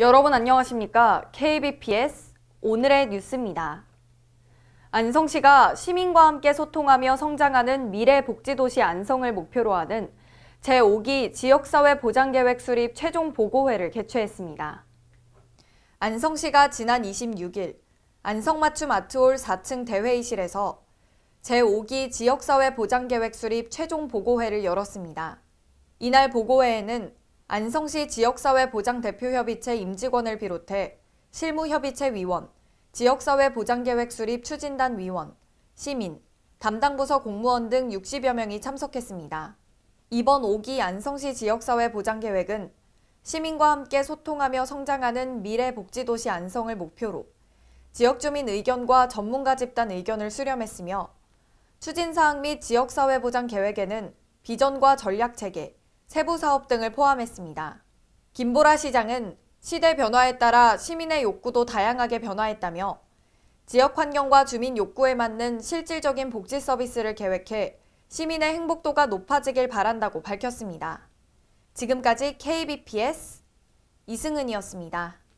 여러분 안녕하십니까? KBPS 오늘의 뉴스입니다. 안성시가 시민과 함께 소통하며 성장하는 미래 복지도시 안성을 목표로 하는 제5기 지역사회 보장계획 수립 최종 보고회를 개최했습니다. 안성시가 지난 26일 안성맞춤 아트홀 4층 대회의실에서 제5기 지역사회 보장계획 수립 최종 보고회를 열었습니다. 이날 보고회에는 안성시 지역사회보장대표협의체 임직원을 비롯해 실무협의체 위원, 지역사회보장계획 수립 추진단 위원, 시민, 담당부서 공무원 등 60여 명이 참석했습니다. 이번 5기 안성시 지역사회보장계획은 시민과 함께 소통하며 성장하는 미래복지도시 안성을 목표로 지역주민 의견과 전문가 집단 의견을 수렴했으며 추진사항 및 지역사회보장 계획에는 비전과 전략체계, 세부 사업 등을 포함했습니다. 김보라 시장은 시대 변화에 따라 시민의 욕구도 다양하게 변화했다며 지역 환경과 주민 욕구에 맞는 실질적인 복지 서비스를 계획해 시민의 행복도가 높아지길 바란다고 밝혔습니다. 지금까지 KBPS 이승은이었습니다.